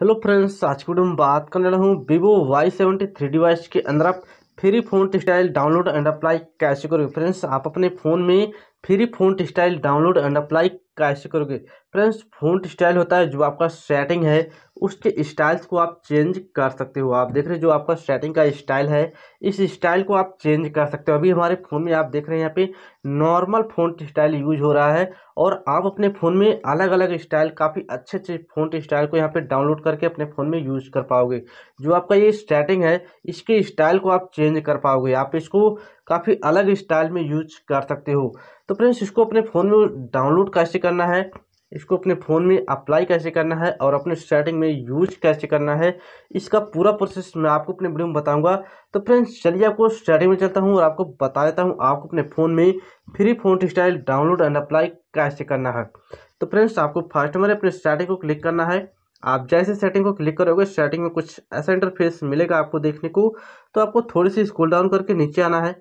hello friends आज की video में बात करने वाला हूँ Vivo Y seventy three device के अंदर आप free phone style download and apply कैसे करोगे फ्रेंड्स आप अपने फ़ोन में free phone style download and apply कैसे करोगे फ्रेंड्स फॉन्ट स्टाइल होता है जो आपका सेटिंग है उसके स्टाइल्स को आप चेंज कर सकते हो आप देख रहे हैं जो आपका सेटिंग का स्टाइल है इस स्टाइल को आप चेंज कर सकते हो अभी हमारे फ़ोन में आप देख रहे हैं यहाँ पे नॉर्मल फॉन्ट स्टाइल यूज हो रहा है और आप अपने फ़ोन में अलग अलग स्टाइल काफ़ी अच्छे अच्छे फ़ोन स्टाइल को यहाँ पर डाउनलोड करके अपने फ़ोन में यूज कर पाओगे जो आपका ये स्टैटिंग है इसके स्टाइल को आप चेंज कर पाओगे आप इसको काफ़ी अलग स्टाइल में यूज कर सकते हो तो फ्रेंड्स इसको अपने फ़ोन में डाउनलोड कैसे करना है इसको अपने फ़ोन में अप्लाई कैसे करना है और अपने सेटिंग में यूज कैसे करना है इसका पूरा प्रोसेस मैं आपको अपने वीडियो में बताऊंगा तो फ्रेंड्स चलिए आपको सेटिंग में चलता हूँ और आपको बता देता हूँ आपको अपने फ़ोन में free phone style download and apply कैसे करना है तो फ्रेंड्स आपको फर्स्ट नंबर अपने सेटिंग को क्लिक करना है आप जैसे सेटिंग को क्लिक करोगे सेटिंग में कुछ ऐसा इंटरफेस मिलेगा आपको देखने को तो आपको थोड़ी सी स्कूल डाउन करके नीचे आना है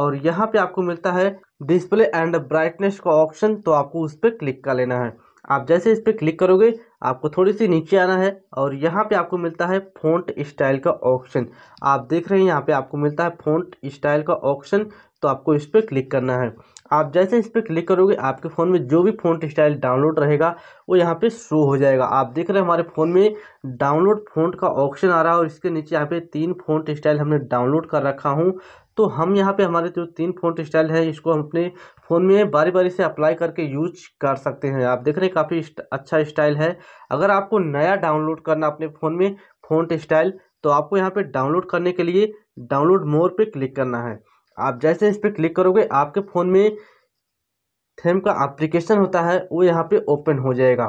और यहाँ पे आपको मिलता है डिस्प्ले एंड ब्राइटनेस का ऑप्शन तो आपको उस पर क्लिक कर लेना है आप जैसे इस पर क्लिक करोगे आपको थोड़ी सी नीचे आना है और यहाँ पे आपको मिलता है फ़ॉन्ट स्टाइल का ऑप्शन आप देख रहे हैं यहाँ पे आपको मिलता है फ़ॉन्ट स्टाइल का ऑप्शन तो आपको इस पर क्लिक करना है आप जैसे इस पर क्लिक करोगे आपके फ़ोन में जो भी फ़ॉन्ट स्टाइल डाउनलोड रहेगा वो यहाँ पे शो हो जाएगा आप देख रहे हैं हमारे फ़ोन में डाउनलोड फ़ॉन्ट का ऑप्शन आ रहा है और इसके नीचे यहाँ पे तीन फ़ॉन्ट स्टाइल हमने डाउनलोड कर रखा हूँ तो हम यहाँ पे हमारे जो तीन फ़ॉन्ट स्टाइल है इसको हम अपने फ़ोन में बारी बारी से अप्लाई करके यूज कर सकते हैं आप देख रहे हैं काफ़ी अच्छा स्टाइल है अगर आपको नया डाउनलोड करना अपने फ़ोन में फ़ोन स्टाइल तो आपको यहाँ पर डाउनलोड करने के लिए डाउनलोड मोर पर क्लिक करना है आप जैसे इस पर क्लिक करोगे आपके फ़ोन में थेम का एप्लीकेशन होता है वो यहाँ पे ओपन हो जाएगा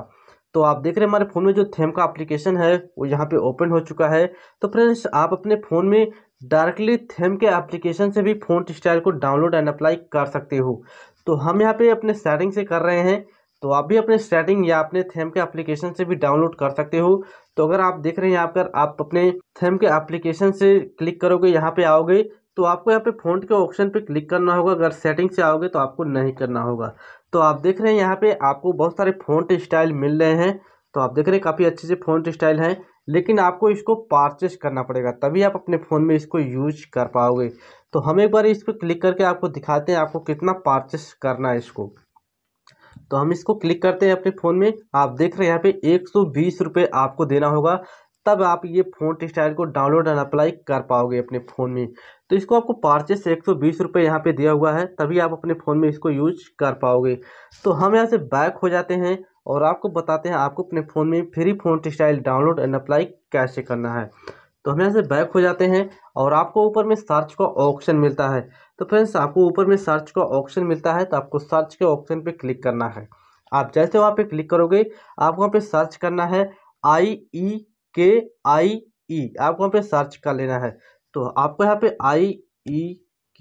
तो आप देख रहे हैं हमारे फ़ोन में जो थेम का एप्लीकेशन है वो यहाँ पे ओपन हो चुका है तो फ्रेंड्स आप अपने फ़ोन में डायरेक्टली थेम के एप्लीकेशन से भी फ़ोन स्टाइल को डाउनलोड एंड अप्लाई कर सकते हो तो हम यहाँ पर अपने सेटिंग से कर रहे हैं तो आप भी अपने सेटिंग या अपने थेम के एप्लीकेशन से भी डाउनलोड कर सकते हो तो अगर आप देख रहे हैं यहाँ पर आप अपने थेम के एप्लीकेशन से क्लिक करोगे यहाँ पे आओगे तो आपको यहाँ पे फ़ॉन्ट के ऑप्शन पे क्लिक करना होगा अगर सेटिंग से आओगे तो आपको नहीं करना होगा तो आप देख रहे हैं यहाँ पे आपको बहुत सारे फ़ॉन्ट स्टाइल मिल रहे हैं तो आप देख रहे हैं काफ़ी अच्छे से फ़ॉन्ट स्टाइल हैं लेकिन आपको इसको पार्चेस करना पड़ेगा तभी आप अपने फ़ोन में इसको यूज कर पाओगे तो हम एक बार इस पर क्लिक करके आपको दिखाते हैं आपको कितना पार्चेस करना है इसको तो हम इसको क्लिक करते हैं अपने फ़ोन में आप देख रहे हैं यहाँ पे एक सौ बीस रुपये आपको देना होगा तब आप ये फ़ोन स्टाइल को डाउनलोड एंड अप्लाई कर पाओगे अपने फ़ोन में तो इसको आपको पार्चेस एक सौ बीस रुपये यहाँ पर दिया हुआ है तभी आप अपने फ़ोन में इसको यूज कर पाओगे तो हम यहाँ से बैक हो जाते हैं और आपको बताते हैं आपको अपने फ़ोन में free font style download and apply कैसे करना है तो हम यहाँ से बैक हो जाते हैं और आपको ऊपर में सर्च का ऑप्शन मिलता है तो फ्रेंड्स आपको ऊपर में सर्च का ऑप्शन मिलता है तो आपको सर्च के ऑप्शन पे क्लिक करना है आप जैसे वहाँ पे क्लिक करोगे आपको वहाँ पे सर्च करना है आई ई e के आई ई आपको यहाँ पे सर्च कर लेना है तो आपको यहाँ पे आई ई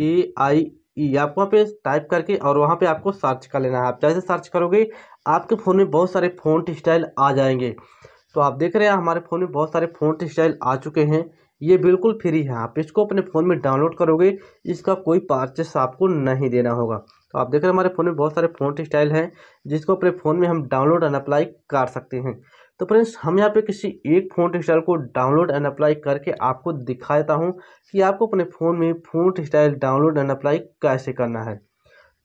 के आई ई आपको यहाँ पे टाइप करके और वहाँ पे आपको सर्च कर लेना है आप जैसे सर्च करोगे आपके फ़ोन में बहुत सारे फ़ोन स्टाइल आ जाएंगे तो आप देख रहे हैं हमारे फ़ोन में बहुत सारे फ़ोन स्टाइल आ चुके हैं ये बिल्कुल फ्री है आप इसको अपने फ़ोन में डाउनलोड करोगे इसका कोई पार्चेस आपको नहीं देना होगा तो आप देख रहे हैं हमारे फ़ोन में बहुत सारे फ़ोन स्टाइल हैं जिसको अपने फ़ोन में हम डाउनलोड एंड अप्लाई कर सकते हैं तो फ्रेंड्स हम यहाँ पे किसी एक फ़ोन स्टाइल को डाउनलोड एंड अप्लाई करके आपको देता हूँ कि आपको अपने फ़ोन में font style download and apply कैसे करना है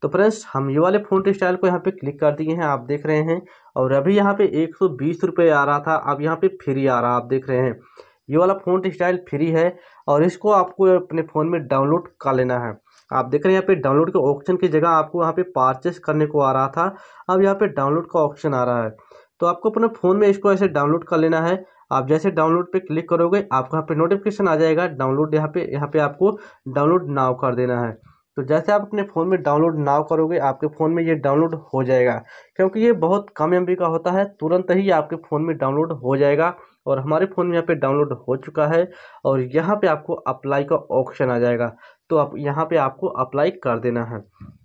तो फ्रेंड्स हम ये वाले फ़ोन स्टाइल को यहाँ पे क्लिक कर दिए हैं आप देख रहे हैं और अभी यहाँ पे एक सौ आ रहा था अब यहाँ पर फ्री आ रहा है आप देख रहे हैं ये वाला फ़ोन स्टाइल फ्री है और इसको आपको अपने फ़ोन में डाउनलोड कर लेना है आप देख रहे हैं यहाँ पे डाउनलोड के ऑप्शन की जगह आपको यहाँ पे परचेस करने को आ रहा था अब यहाँ पे डाउनलोड का ऑप्शन आ रहा है तो आपको अपने फ़ोन में इसको ऐसे डाउनलोड कर लेना है आप जैसे डाउनलोड पे क्लिक करोगे आपको यहाँ पे नोटिफिकेशन आ जाएगा डाउनलोड यहाँ पे यहाँ पे आपको डाउनलोड नाव कर देना है तो जैसे आप अपने फ़ोन में डाउनलोड नाव करोगे आपके फ़ोन में ये डाउनलोड हो जाएगा क्योंकि ये बहुत कम एम का होता है तुरंत ही आपके फ़ोन में डाउनलोड हो जाएगा और हमारे फ़ोन में यहाँ पे डाउनलोड हो चुका है और यहाँ पे आपको अप्लाई का ऑप्शन आ जाएगा तो आप यहाँ पे आपको अप्लाई कर देना है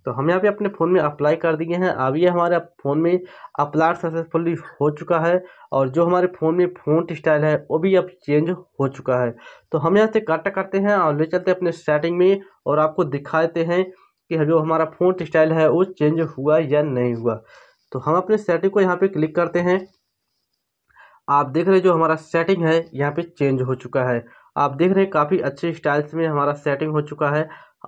तो हम यहाँ पे अपने फ़ोन में अप्लाई कर दिए हैं अभी हमारे फ़ोन में अप्लाई सक्सेसफुली हो चुका है और जो हमारे फ़ोन में फ़ोन स्टाइल है वो भी अब चेंज हो चुका है तो हम यहाँ से कट करते हैं और ले चलते हैं अपने सेटिंग में और आपको दिखाते हैं कि जो हमारा फ़ोन स्टाइल है वो चेंज हुआ या नहीं हुआ तो हम अपने सेटिंग को यहाँ पर क्लिक करते हैं आप देख रहे हैं जो हमारा सेटिंग है यहाँ पे चेंज हो चुका है आप देख रहे हैं काफ़ी अच्छे स्टाइल्स में हमारा सेटिंग हो चुका है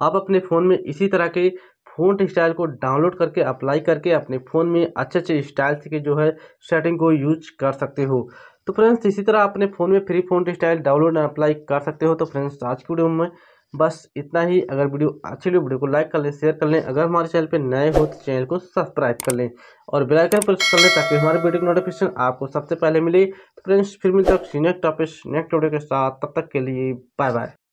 आप अपने फ़ोन में इसी तरह के फ़ोन स्टाइल को डाउनलोड करके अप्लाई करके अपने फ़ोन में अच्छे अच्छे स्टाइल्स के जो है सेटिंग को यूज कर सकते हो तो फ्रेंड्स इसी तरह अपने फ़ोन में free font style download apply कर सकते हो तो फ्रेंड्स आज की वीडियो में बस इतना ही अगर वीडियो अच्छी लगी वीडियो को लाइक कर लें शेयर कर लें अगर हमारे चैनल पर नए हो तो चैनल को सब्सक्राइब कर लें और बेल आइकन कर लें ताकि हमारे वीडियो की नोटिफिकेशन आपको सबसे पहले मिले तो फ्रेंड्स फिर मिलते हैं नेक्स्ट टॉपिक नेक्स्ट वीडियो के साथ तब तक के लिए बाय बाय